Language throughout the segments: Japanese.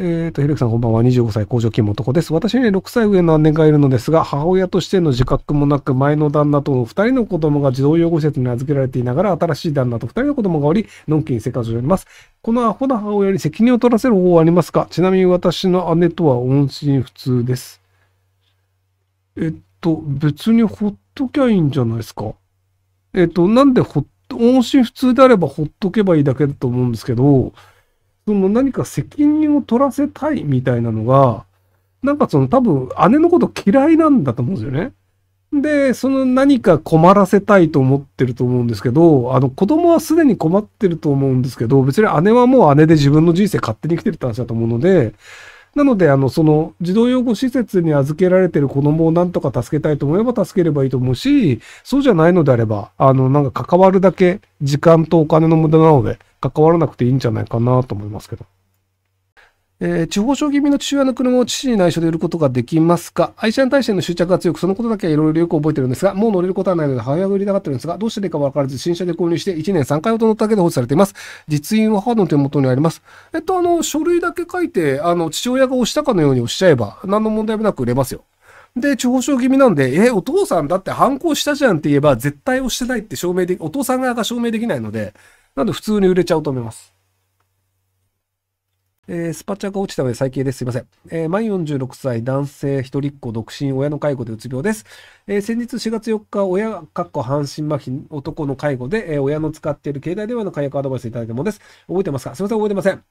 えっ、ー、と、ひろきさんこんばんは。25歳、工場勤務男です。私には6歳上の姉がいるのですが、母親としての自覚もなく、前の旦那との2人の子供が児童養護施設に預けられていながら、新しい旦那と2人の子供がおり、のんきに生活をしております。このアホな母親に責任を取らせる方法はありますかちなみに私の姉とは音信不通です。えっと、別にほっときゃいいんじゃないですか。えっと、なんでほっ、音信不通であればほっとけばいいだけだと思うんですけど、その何か責任を取らせたいみたいなのが、なんかその多分姉のこと嫌いなんだと思うんですよね。で、その何か困らせたいと思ってると思うんですけど、あの子供はすでに困ってると思うんですけど、別に姉はもう姉で自分の人生勝手に生きてるって話だと思うので、なので、あの、その、児童養護施設に預けられてる子供をなんとか助けたいと思えば助ければいいと思うし、そうじゃないのであれば、あの、なんか関わるだけ時間とお金の無駄なので、関わらなくていいんじゃないかなと思いますけど。えー、地方省気味の父親の車を父に内緒で売ることができますか愛車に対しての執着が強く、そのことだけはいろいろよく覚えてるんですが、もう乗れることはないので母親が売りたがってるんですが、どうしていいかわからず、新車で購入して1年3回ほど乗っただけで放置されています。実印は母の手元にあります。えっと、あの、書類だけ書いて、あの、父親が押したかのように押しちゃえば、何の問題もなく売れますよ。で、地方省気味なんで、え、お父さんだって反抗したじゃんって言えば、絶対押してないって証明でき、お父さん側が証明できないので、なんで普通に売れちゃうと思います。えー、スパチャが落ちたので最軽です。すいません。えー、46歳、男性、一人っ子、独身、親の介護でうつ病です。えー、先日4月4日、親、かっこ半身麻痺、男の介護で、えー、親の使っている携帯電話の解約アドバイスいただいたものです。覚えてますかすいません、覚えてません。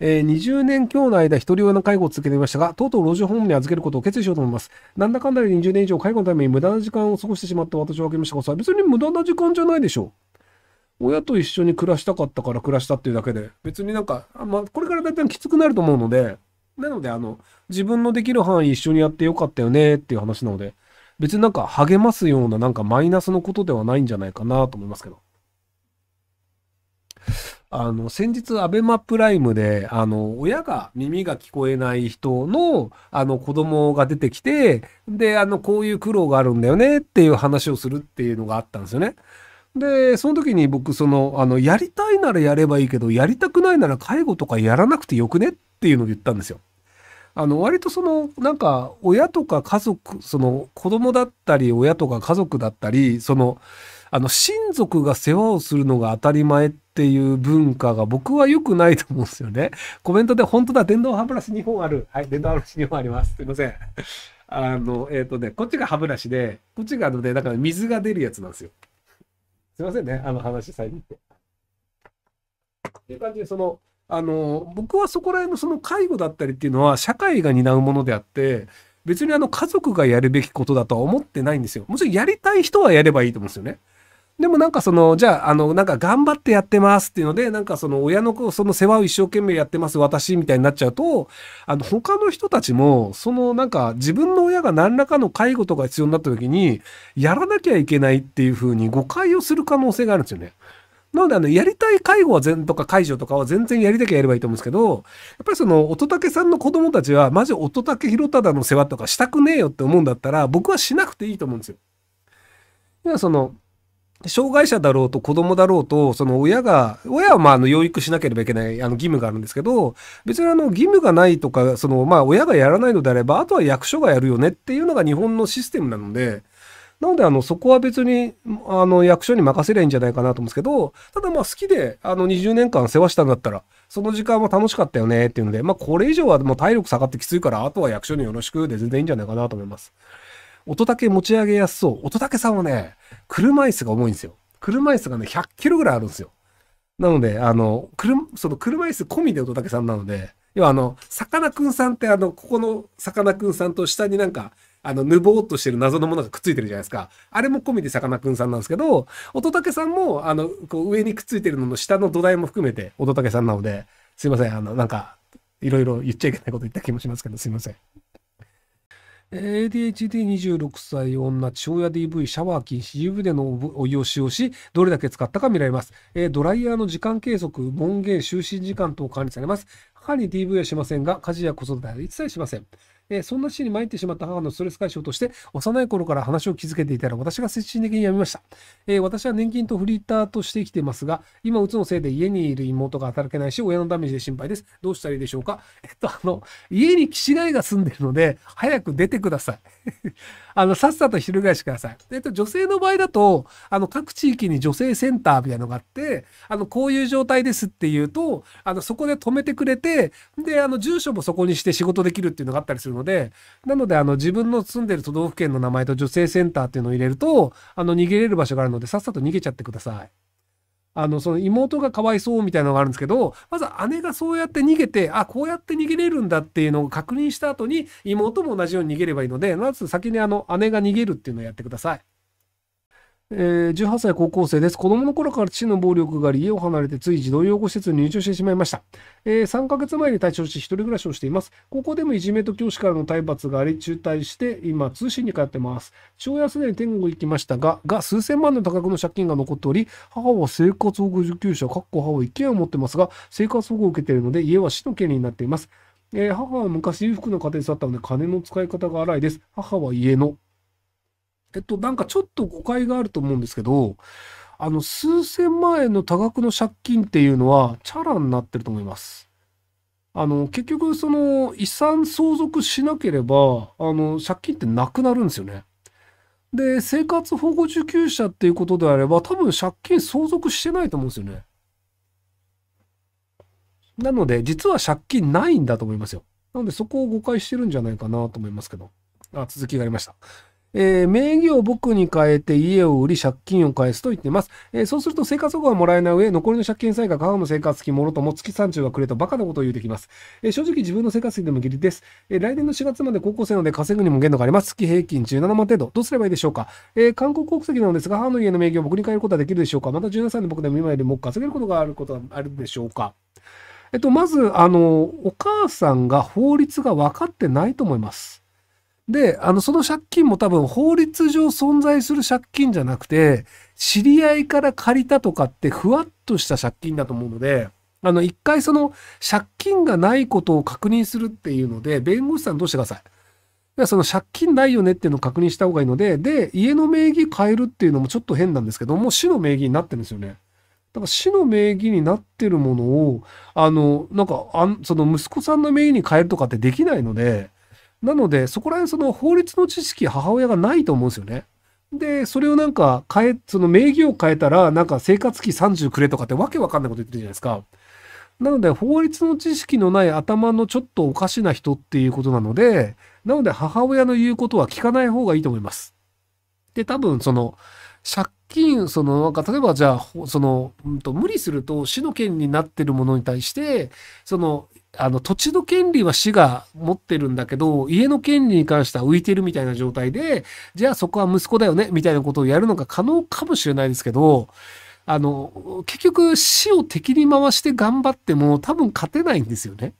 えー、20年強の間、一人親の介護を続けていましたが、とうとう老人ホームに預けることを決意しようと思います。なんだかんだで20年以上介護のために無駄な時間を過ごしてしまった私は分かりましたが、別に無駄な時間じゃないでしょう。親と一緒に暮らしたかったから暮らしたっていうだけで、別になんか、まあ、これからだいたいきつくなると思うので、なので、あの、自分のできる範囲一緒にやってよかったよねっていう話なので、別になんか励ますようななんかマイナスのことではないんじゃないかなと思いますけど。あの、先日、アベマプライムで、あの、親が耳が聞こえない人の、あの、子供が出てきて、で、あの、こういう苦労があるんだよねっていう話をするっていうのがあったんですよね。で、その時に僕、その、あの、やりたいならやればいいけど、やりたくないなら介護とかやらなくてよくねっていうのを言ったんですよ。あの、割とその、なんか、親とか家族、その、子供だったり、親とか家族だったり、その、あの、親族が世話をするのが当たり前っていう文化が僕は良くないと思うんですよね。コメントで、本当だ、電動歯ブラシ2本ある。はい、電動歯ブラシ2本あります。すいません。あの、えっ、ー、とね、こっちが歯ブラシで、こっちがあのね、だから水が出るやつなんですよ。すいませんね、あの話最って。っていう感じで、その、あの、僕はそこら辺のその介護だったりっていうのは社会が担うものであって、別にあの家族がやるべきことだとは思ってないんですよ。もちろんやりたい人はやればいいと思うんですよね。でもなんかその、じゃあ、あの、なんか頑張ってやってますっていうので、なんかその親の子、その世話を一生懸命やってます私みたいになっちゃうと、あの、他の人たちも、そのなんか自分の親が何らかの介護とか必要になった時に、やらなきゃいけないっていうふうに誤解をする可能性があるんですよね。なので、あの、やりたい介護は全とか解除とかは全然やりたきゃやればいいと思うんですけど、やっぱりその、乙武さんの子供たちは、まじ乙武宏忠の世話とかしたくねえよって思うんだったら、僕はしなくていいと思うんですよ。今その、障害者だろうと子供だろうと、その親が、親はまああの養育しなければいけないあの義務があるんですけど、別にあの義務がないとか、そのまあ親がやらないのであれば、あとは役所がやるよねっていうのが日本のシステムなので、なのであのそこは別にあの役所に任せりゃいいんじゃないかなと思うんですけど、ただまあ好きであの20年間世話したんだったら、その時間は楽しかったよねっていうので、まあこれ以上はもう体力下がってきついから、あとは役所によろしくで全然いいんじゃないかなと思います。音竹持ち上げやすそう。音竹さんはね、車椅子が重いんですよ。車椅子がね、100キロぐらいあるんですよ。なので、あの、車、その車椅子込みで音武さんなので、要はあの、さかなクンさんってあの、ここのさかなクンさんと下になんか、あの、ぬぼーっとしてる謎のものがくっついてるじゃないですか。あれも込みでさかなクンさんなんですけど、乙武さんも、あの、こう上にくっついてるのの下の土台も含めて乙武さんなので、すいません、あの、なんか、いろいろ言っちゃいけないこと言った気もしますけど、すいません。ADHD26 歳女、父親 DV、シャワー禁止、湯船のお湯を使用し、どれだけ使ったか見られます。えー、ドライヤーの時間計測、門限、就寝時間等管理されます。母に DV はしませんが、家事や子育ては一切しません。えー、そんな死に参ってしまった母のストレス解消として、幼い頃から話を築けていたら私が精神的にやみました。えー、私は年金とフリーターとして生きていますが、今うつのせいで家にいる妹が働けないし、親のダメージで心配です。どうしたらいいでしょうか えっと、あの、家に岸貝が住んでるので、早く出てください。あの、さっさと翻しください。えっと、女性の場合だと、あの、各地域に女性センターみたいなのがあって、あの、こういう状態ですっていうと、あの、そこで止めてくれて、で、あの、住所もそこにして仕事できるっていうのがあったりするるので、なので、あの、自分の住んでる都道府県の名前と女性センターっていうのを入れると、あの、逃げれる場所があるので、さっさと逃げちゃってください。あの、その妹がかわいそうみたいなのがあるんですけど、まず姉がそうやって逃げて、あ、こうやって逃げれるんだっていうのを確認した後に、妹も同じように逃げればいいので、まず先にあの、姉が逃げるっていうのをやってください。えー、18歳高校生です。子供の頃から父の暴力があり、家を離れてつい児童養護施設に入所してしまいました。えー、3ヶ月前に退庁し、一人暮らしをしています。高校でもいじめと教師からの体罰があり、中退して、今、通信に通ってます。父親はすでに天国行きましたが、が、数千万の多額の借金が残っており、母は生活保護受給者、かっこ母は一軒を持ってますが、生活保護を受けているので、家は死の権利になっています。えー、母は昔裕福の家庭だったので金の使い方が荒いです。母は家の、えっと、なんかちょっと誤解があると思うんですけど、あの、数千万円の多額の借金っていうのは、チャラになってると思います。あの、結局、その、遺産相続しなければ、あの、借金ってなくなるんですよね。で、生活保護受給者っていうことであれば、多分借金相続してないと思うんですよね。なので、実は借金ないんだと思いますよ。なので、そこを誤解してるんじゃないかなと思いますけど。あ、続きがありました。えー、名義を僕に変えて家を売り借金を返すと言っています。えー、そうすると生活保護はもらえない上、残りの借金さえが母の生活費もろとも月30はくれとバカなことを言うてきます。えー、正直自分の生活費でもギリです。え来年の4月まで高校生ので稼ぐにも限度があります。月平均17万程度。どうすればいいでしょうか。え韓国国籍なのですが、母の家の名義を僕に変えることはできるでしょうか。また17歳の僕でも今よりも稼げることがあることはあるでしょうか。えっと、まず、あの、お母さんが法律が分かってないと思います。で、あの、その借金も多分法律上存在する借金じゃなくて、知り合いから借りたとかってふわっとした借金だと思うので、あの、一回その借金がないことを確認するっていうので、弁護士さんどうしてください。その借金ないよねっていうのを確認した方がいいので、で、家の名義変えるっていうのもちょっと変なんですけども、市の名義になってるんですよね。だから市の名義になってるものを、あの、なんか、あその息子さんの名義に変えるとかってできないので、なので、そこら辺その法律の知識、母親がないと思うんですよね。で、それをなんか変え、その名義を変えたら、なんか生活費30くれとかってわけわかんないこと言ってるじゃないですか。なので、法律の知識のない頭のちょっとおかしな人っていうことなので、なので母親の言うことは聞かない方がいいと思います。で、多分その、借金、その、なんか、例えばじゃあ、その、うんと、無理すると市の権になってるものに対して、その、あの、土地の権利は市が持ってるんだけど、家の権利に関しては浮いてるみたいな状態で、じゃあそこは息子だよね、みたいなことをやるのが可能かもしれないですけど、あの、結局、死を敵に回して頑張っても多分勝てないんですよね。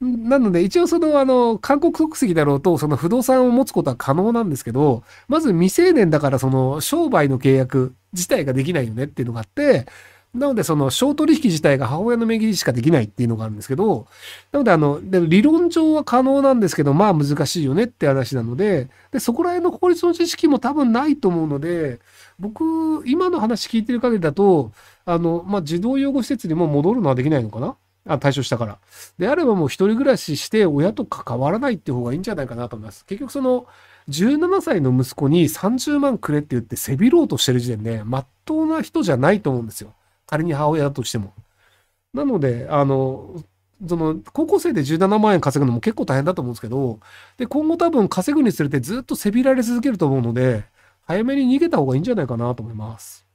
なので、一応その、あの、韓国国籍だろうと、その不動産を持つことは可能なんですけど、まず未成年だから、その、商売の契約自体ができないよねっていうのがあって、なので、その、商取引自体が母親の名義しかできないっていうのがあるんですけど、なので、あの、理論上は可能なんですけど、まあ難しいよねって話なので、で、そこら辺の法律の知識も多分ないと思うので、僕、今の話聞いてる限りだと、あの、まあ、児童養護施設にも戻るのはできないのかなあ、対職したから。であればもう一人暮らしして親と関わらないって方がいいんじゃないかなと思います。結局その17歳の息子に30万くれって言って背広うとしてる時点で、まっとうな人じゃないと思うんですよ。仮に母親だとしても。なので、あの、その、高校生で17万円稼ぐのも結構大変だと思うんですけど、で、今後多分稼ぐにつれてずっと背びられ続けると思うので、早めに逃げた方がいいんじゃないかなと思います。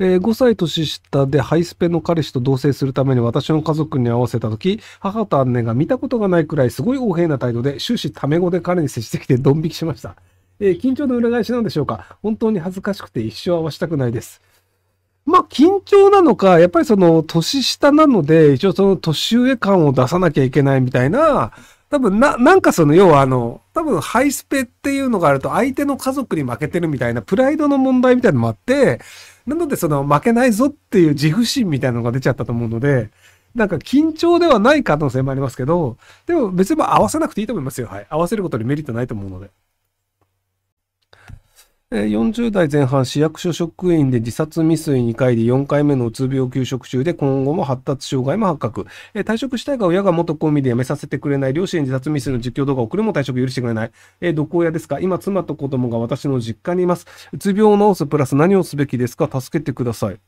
えー、5歳年下でハイスペの彼氏と同棲するために私の家族に会わせたとき、母と姉が見たことがないくらいすごい横変な態度で終始タメ語で彼に接してきてドン引きしました。えー、緊張の裏返しなんでしょうか本当に恥ずかしくて一生合わしたくないです。まあ、緊張なのか、やっぱりその、年下なので、一応その年上感を出さなきゃいけないみたいな、多分な、なんかその、要はあの、多分ハイスペっていうのがあると相手の家族に負けてるみたいなプライドの問題みたいなのもあって、なのでその負けないぞっていう自負心みたいなのが出ちゃったと思うので、なんか緊張ではない可能性もありますけど、でも別に合わせなくていいと思いますよ。はい。合わせることにメリットないと思うので。40代前半、市役所職員で自殺未遂2回で4回目のうつ病休職中で今後も発達障害も発覚。退職したいが親が元公務員で辞めさせてくれない。両親自殺未遂の実況動画を送るも退職許してくれない。どこ親ですか今、妻と子供が私の実家にいます。うつ病を治すプラス何をすべきですか助けてください。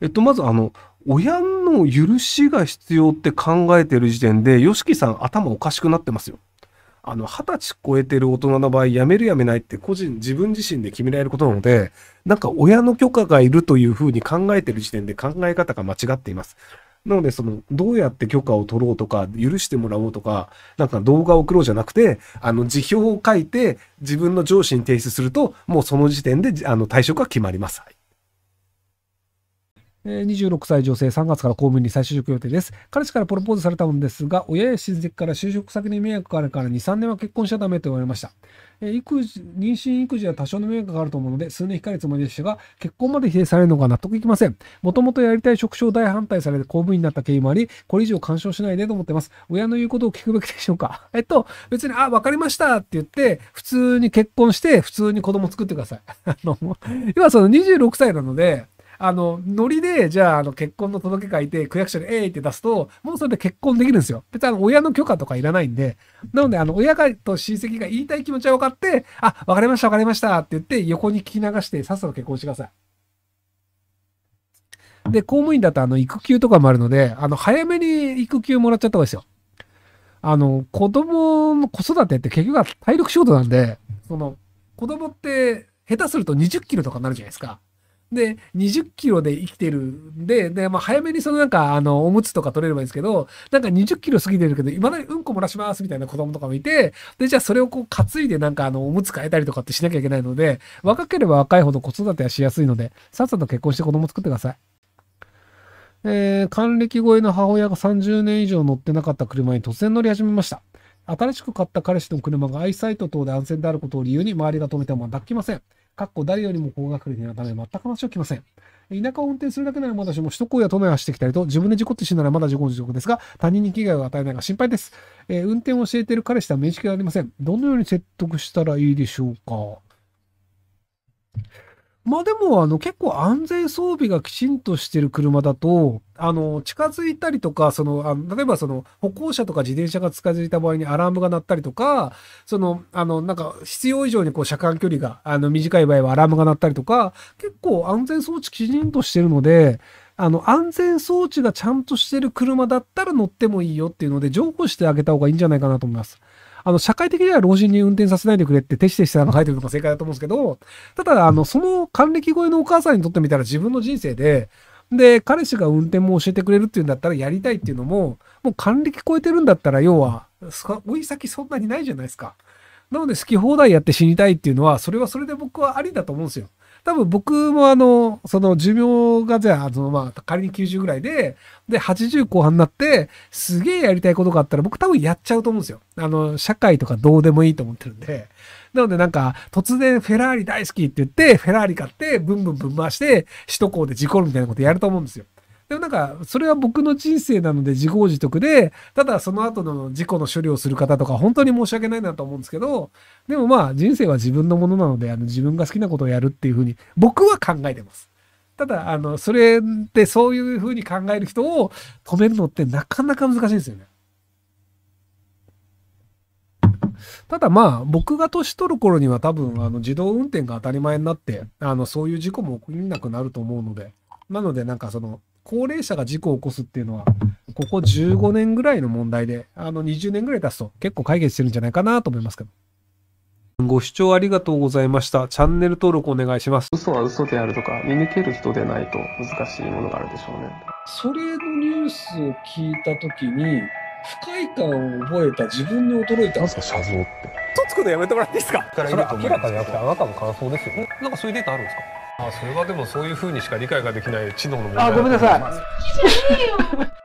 えっと、まずあの、親の許しが必要って考えてる時点で、吉木さん頭おかしくなってますよ。あの、二十歳超えてる大人の場合、辞める辞めないって個人、自分自身で決められることなので、なんか親の許可がいるというふうに考えてる時点で考え方が間違っています。なので、その、どうやって許可を取ろうとか、許してもらおうとか、なんか動画を送ろうじゃなくて、あの、辞表を書いて、自分の上司に提出すると、もうその時点で、あの、退職が決まります。26歳女性3月から公務員に再就職予定です。彼氏からプロポーズされたのですが、親や親戚から就職先に迷惑があるから2、3年は結婚しちゃダメと言われました。え育児、妊娠育児は多少の迷惑があると思うので、数年控えるつもりでしたが、結婚まで否定されるのが納得いきません。もともとやりたい職種を大反対されて公務員になった経緯もあり、これ以上干渉しないでと思ってます。親の言うことを聞くべきでしょうか。えっと、別に、あ、わかりましたって言って、普通に結婚して、普通に子供作ってください。あの、要はその26歳なので、あの、ノリで、じゃあ、あの、結婚の届け書いて、区役所で、ええって出すと、もうそれで結婚できるんですよ。別に、あの、親の許可とかいらないんで、なので、あの、親がと親戚が言いたい気持ちは分かって、あ、分かりました、分かりました、って言って、横に聞き流して、さっさと結婚してください。で、公務員だとあの育休とかもあるので、あの早めに育休もらっちゃった方がいいですよ。あの、子供の子育てって結局は体力仕事なんで、その、子供って下手すると20キロとかになるじゃないですか。で、20キロで生きてるんで、で、まあ、早めにそのなんか、あの、おむつとか取れればいいんですけど、なんか20キロ過ぎてるけど、いまだにうんこ漏らしますみたいな子供とかもいて、で、じゃあそれをこう担いでなんか、あの、おむつ変えたりとかってしなきゃいけないので、若ければ若いほど子育てはしやすいので、さっさと結婚して子供作ってください。えー、還暦越えの母親が30年以上乗ってなかった車に突然乗り始めました。新しく買った彼氏の車がアイサイト等で安全であることを理由に周りが止めても抱きません。かっこ誰よりも高学歴なため全く話をきません。田舎を運転するだけならまだしも首都高や都内はしてきたりと、自分で事故って死んだらまだ自己自得ですが、他人に危害を与えないが心配です。えー、運転を教えている彼氏とは面識がありません。どのように説得したらいいでしょうか。まあでも、あの、結構安全装備がきちんとしてる車だと、あの、近づいたりとか、その、あの例えばその、歩行者とか自転車が近づいた場合にアラームが鳴ったりとか、その、あの、なんか、必要以上にこう、車間距離が、あの、短い場合はアラームが鳴ったりとか、結構安全装置きちんとしてるので、あの、安全装置がちゃんとしてる車だったら乗ってもいいよっていうので、譲歩してあげた方がいいんじゃないかなと思います。あの、社会的には老人に運転させないでくれってテシテしてあの書いてるのが正解だと思うんですけど、ただ、あの、その還暦越えのお母さんにとってみたら自分の人生で、で、彼氏が運転も教えてくれるっていうんだったらやりたいっていうのも、もう還暦超えてるんだったら、要は、追い先そんなにないじゃないですか。なので好き放題やって死にたいっていうのは、それはそれで僕はありだと思うんですよ。多分僕もあの、その寿命がじゃあ、そのまあ、仮に90ぐらいで、で、80後半になって、すげえやりたいことがあったら、僕多分やっちゃうと思うんですよ。あの、社会とかどうでもいいと思ってるんで。なのでなんか、突然フェラーリ大好きって言って、フェラーリ買って、ブンブンブン回して、首都高で事故るみたいなことやると思うんですよ。でもなんか、それは僕の人生なので自業自得で、ただその後の事故の処理をする方とか、本当に申し訳ないなと思うんですけど、でもまあ、人生は自分のものなので、あの自分が好きなことをやるっていうふうに、僕は考えてます。ただ、あの、それってそういうふうに考える人を止めるのってなかなか難しいんですよね。ただまあ、僕が年取る頃には多分、あの、自動運転が当たり前になって、あの、そういう事故も起きなくなると思うので、なのでなんかその、高齢者が事故を起こすっていうのは、ここ15年ぐらいの問題で、あの20年ぐらい経つと結構解決してるんじゃないかなと思いますけど。ご視聴ありがとうございました。チャンネル登録お願いします。嘘は嘘であるとか、見抜ける人でないと難しいものがあるでしょうね。それのニュースを聞いたときに、不快感を覚えた自分に驚いた。なんすか、写像って。とつくのやめてもらっていいですかそれ明らかでなくて、あなたの感想ですよね。なんかそういうデータあるんですかあそれはでもそういうふうにしか理解ができない知能の問題あごめんなさい